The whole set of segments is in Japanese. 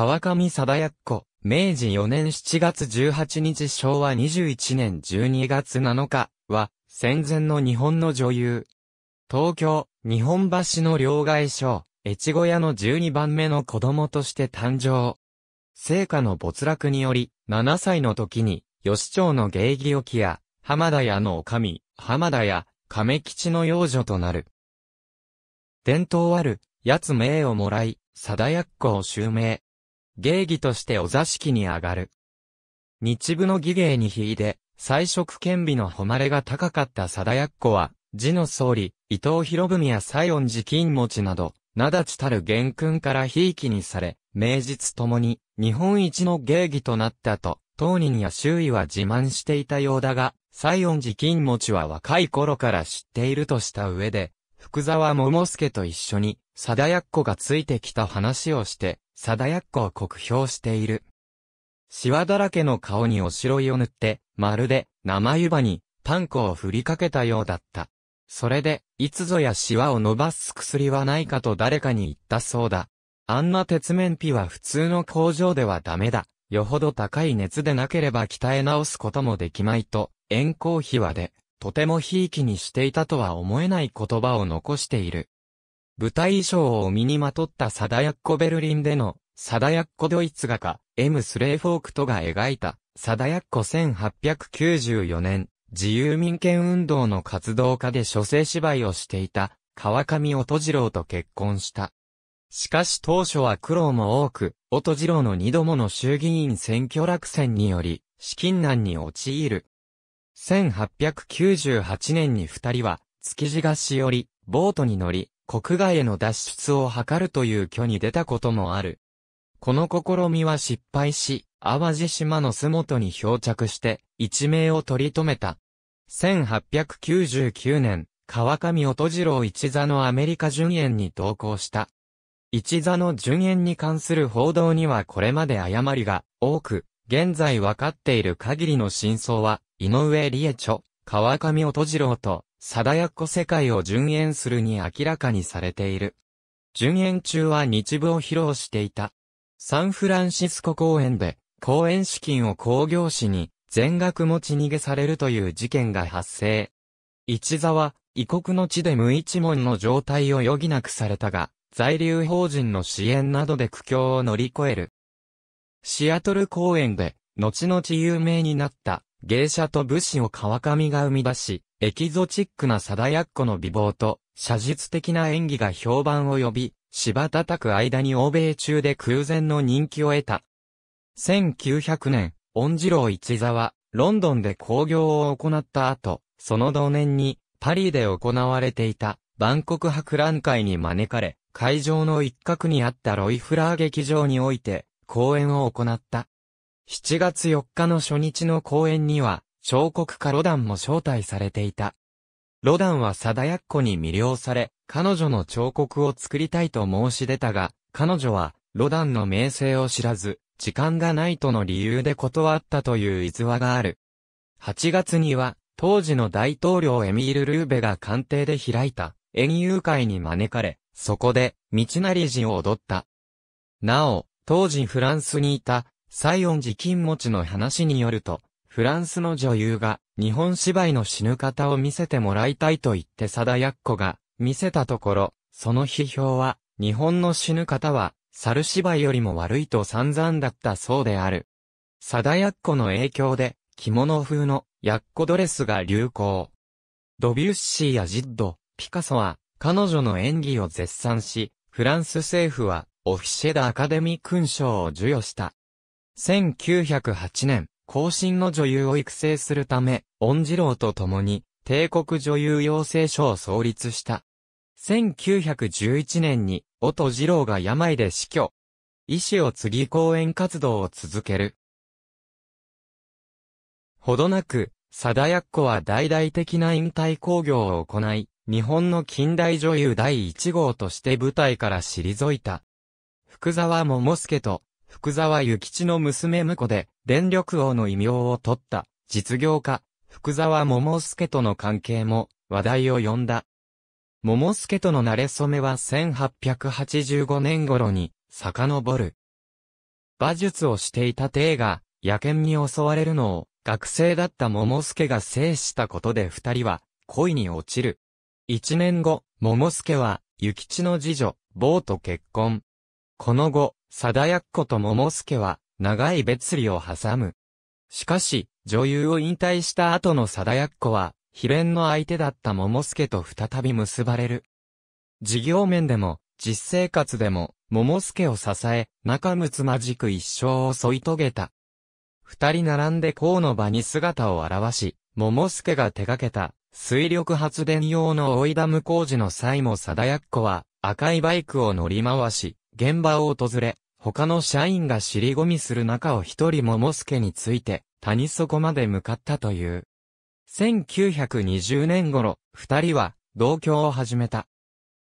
川上貞奴、明治4年7月18日昭和21年12月7日は、戦前の日本の女優。東京、日本橋の両替所、越後屋の12番目の子供として誕生。聖火の没落により、7歳の時に、吉町の芸妓きや、浜田屋の女将、浜田屋、亀吉の養女となる。伝統ある、奴名をもらい、貞奴を襲名。芸妓としてお座敷に上がる。日部の儀芸にいで、彩色兼備の誉れが高かった貞奴は、字の総理、伊藤博文や西園寺金持など、名立ちたる元君からひいきにされ、名実ともに、日本一の芸妓となったと、当人や周囲は自慢していたようだが、西園寺金持は若い頃から知っているとした上で、福沢桃介と一緒に、ッコがついてきた話をして、ッコを酷評している。シワだらけの顔におしろいを塗って、まるで生湯葉にパン粉を振りかけたようだった。それで、いつぞやシワを伸ばす薬はないかと誰かに言ったそうだ。あんな鉄面皮は普通の工場ではダメだ。よほど高い熱でなければ鍛え直すこともできまいと、炎光秘話で、とてもひいきにしていたとは思えない言葉を残している。舞台衣装を身にまとったサダヤッコベルリンでの、サダヤッコドイツ画家、エム・スレーフォークトが描いた、サダヤッコ1894年、自由民権運動の活動家で書生芝居をしていた、川上音次郎と結婚した。しかし当初は苦労も多く、音次郎の二度もの衆議院選挙落選により、資金難に陥る。1898年に二人は、築地がしおり、ボートに乗り、国外への脱出を図るという挙に出たこともある。この試みは失敗し、淡路島の洲本に漂着して、一命を取り留めた。1899年、川上音次郎一座のアメリカ巡演に同行した。一座の巡演に関する報道にはこれまで誤りが多く、現在わかっている限りの真相は、井上理恵著、川上音次郎と、貞奴世界を順延するに明らかにされている。順延中は日舞を披露していた。サンフランシスコ公演で、公演資金を工業士に全額持ち逃げされるという事件が発生。一座は、異国の地で無一文の状態を余儀なくされたが、在留邦人の支援などで苦境を乗り越える。シアトル公演で、後々有名になった、芸者と武士を川上が生み出し、エキゾチックな貞奴の美貌と、写実的な演技が評判を呼び、芝叩く間に欧米中で空前の人気を得た。1900年、恩次郎一座は、ロンドンで興行を行った後、その同年に、パリで行われていた、万国博覧会に招かれ、会場の一角にあったロイフラー劇場において、公演を行った。7月4日の初日の公演には、彫刻家ロダンも招待されていた。ロダンは貞奴子に魅了され、彼女の彫刻を作りたいと申し出たが、彼女は、ロダンの名声を知らず、時間がないとの理由で断ったという逸話がある。8月には、当時の大統領エミール・ルーベが官邸で開いた、演遊会に招かれ、そこで、道なりを踊った。なお、当時フランスにいた、西園寺金持ちの話によると、フランスの女優が日本芝居の死ぬ方を見せてもらいたいと言って貞やっ子が見せたところ、その批評は日本の死ぬ方は猿芝居よりも悪いと散々だったそうである。貞やっ子の影響で着物風のやっこドレスが流行。ドビュッシーやジッド、ピカソは彼女の演技を絶賛し、フランス政府はオフィシェダ・アカデミー勲章を授与した。1908年、後進の女優を育成するため、恩次郎と共に、帝国女優養成所を創立した。1911年に、音次郎が病で死去。医師を継ぎ講演活動を続ける。ほどなく、貞奴子は大々的な引退興行を行い、日本の近代女優第一号として舞台から退いた。福沢桃介と福沢諭吉の娘婿で、電力王の異名を取った、実業家、福沢桃介との関係も、話題を呼んだ。桃介との慣れ初めは1885年頃に、遡る。馬術をしていた帝が、野犬に襲われるのを、学生だった桃介が制したことで二人は、恋に落ちる。一年後、桃介は、諭吉の次女、坊と結婚。この後、貞奴こと桃助は、長い別離を挟む。しかし、女優を引退した後の貞奴は、秘伝の相手だった桃助と再び結ばれる。事業面でも、実生活でも、桃助を支え、仲睦まじく一生を添い遂げた。二人並んで甲の場に姿を現し、桃助が手掛けた、水力発電用の追いダム工事の際も貞奴は、赤いバイクを乗り回し、現場を訪れ、他の社員が尻込みする中を一人桃助について、谷底まで向かったという。1920年頃、二人は、同居を始めた。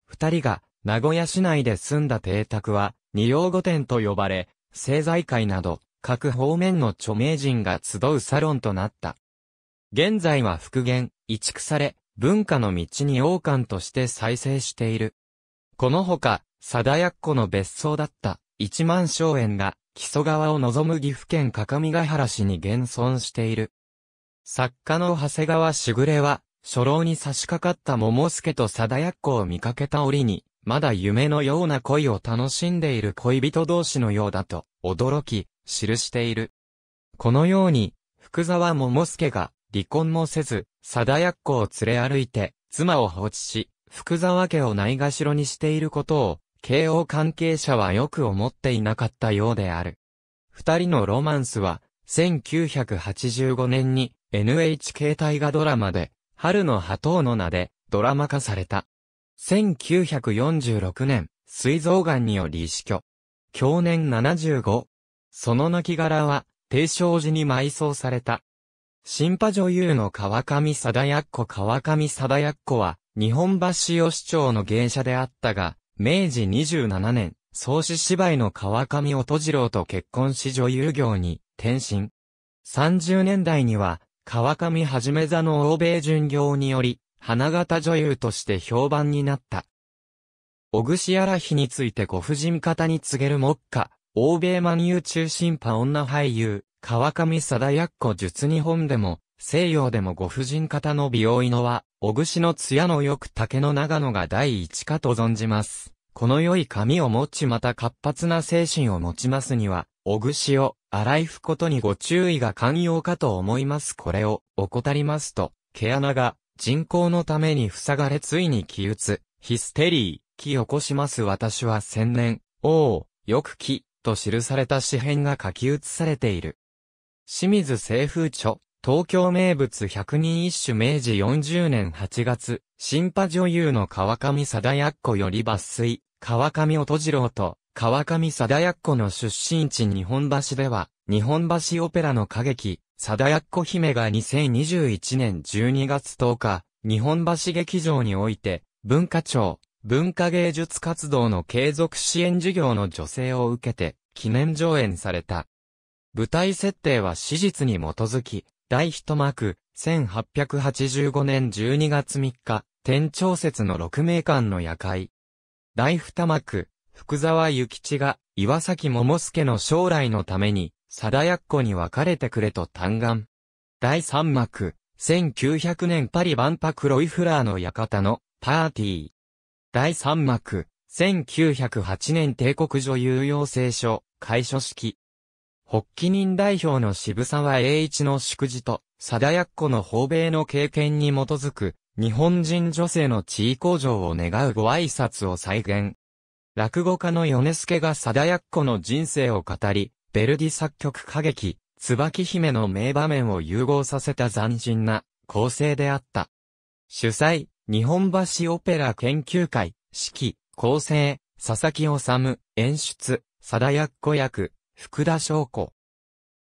二人が、名古屋市内で住んだ邸宅は、二用御殿と呼ばれ、政財界など、各方面の著名人が集うサロンとなった。現在は復元、移築され、文化の道に王冠として再生している。このほか、貞奴の別荘だった一万松園が木曽川を望む岐阜県各務原市に現存している。作家の長谷川しぐれは、初老に差し掛かった桃助と貞奴を見かけた折に、まだ夢のような恋を楽しんでいる恋人同士のようだと、驚き、記している。このように、福沢桃助が、離婚もせず、貞奴を連れ歩いて、妻を放置し、福沢家をないがしろにしていることを、慶応関係者はよく思っていなかったようである。二人のロマンスは、1985年に NHK 大河ドラマで、春の波頭の名でドラマ化された。1946年、水臓癌により死去。去年75。その亡骸は、定商時に埋葬された。新派女優の川上貞奴川上貞奴は、日本橋吉町の芸者であったが、明治27年、創始芝居の川上乙次郎と結婚し女優業に転身。30年代には、川上はじめ座の欧米巡業により、花形女優として評判になった。小串荒妃についてご婦人方に告げる目下、欧米万有中心派女俳優、川上貞奴術日本でも、西洋でもご婦人方の美容医のは、おぐしの艶のよく竹の長野が第一かと存じます。この良い髪を持ちまた活発な精神を持ちますには、おぐしを洗い拭くことにご注意が寛容かと思いますこれを怠りますと、毛穴が人工のために塞がれついに気打つ、ヒステリー、気起こします私は千年、おお、よく気、と記された詩編が書き写されている。清水清風著、東京名物百人一首明治40年8月、新派女優の川上貞奴より抜粋、川上音次郎と、川上貞奴の出身地日本橋では、日本橋オペラの歌劇、貞奴姫が2021年12月10日、日本橋劇場において、文化庁、文化芸術活動の継続支援事業の助成を受けて、記念上演された。舞台設定は史実に基づき、大一幕、1885年12月3日、天朝節の六名館の夜会。大二幕、福沢諭吉が、岩崎桃助の将来のために、貞奴に別れてくれと嘆願。第三幕、1900年パリ万博ロイフラーの館のパーティー。第三幕、1908年帝国女優養成所、開所式。発起人代表の渋沢栄一の祝辞と、貞奴の訪米の経験に基づく、日本人女性の地位向上を願うご挨拶を再現。落語家の米助が貞奴の人生を語り、ベルディ作曲歌劇、椿姫の名場面を融合させた斬新な構成であった。主催、日本橋オペラ研究会、指揮、構成、佐々木治、演出、貞奴役、福田翔子。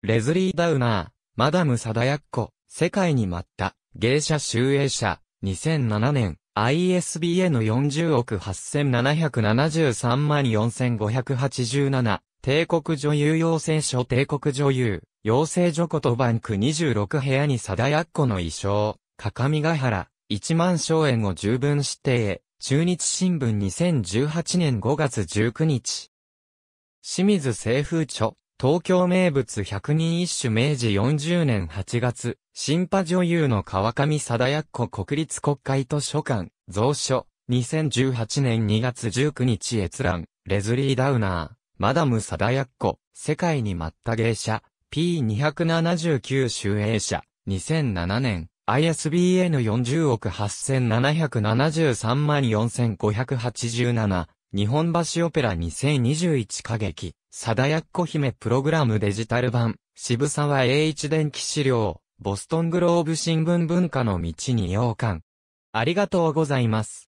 レズリー・ダウナー、マダム・サダヤッコ、世界に舞った、芸者集英社、2007年、ISBN 40億8773万4587、帝国女優養成所帝国女優、養成所ことバンク26部屋にサダヤッコの衣装、かかみがはら、1万章円を十分指定、中日新聞2018年5月19日。清水清風著、東京名物百人一首明治40年8月、新派女優の川上貞奴国立国会図書館、蔵書、2018年2月19日閲覧、レズリー・ダウナー、マダム貞奴、世界に待った芸者、P279 集英社、2007年、ISBN40 億8773万4587、日本橋オペラ2021歌劇、貞奴姫プログラムデジタル版、渋沢栄一電気資料、ボストングローブ新聞文化の道に洋館。ありがとうございます。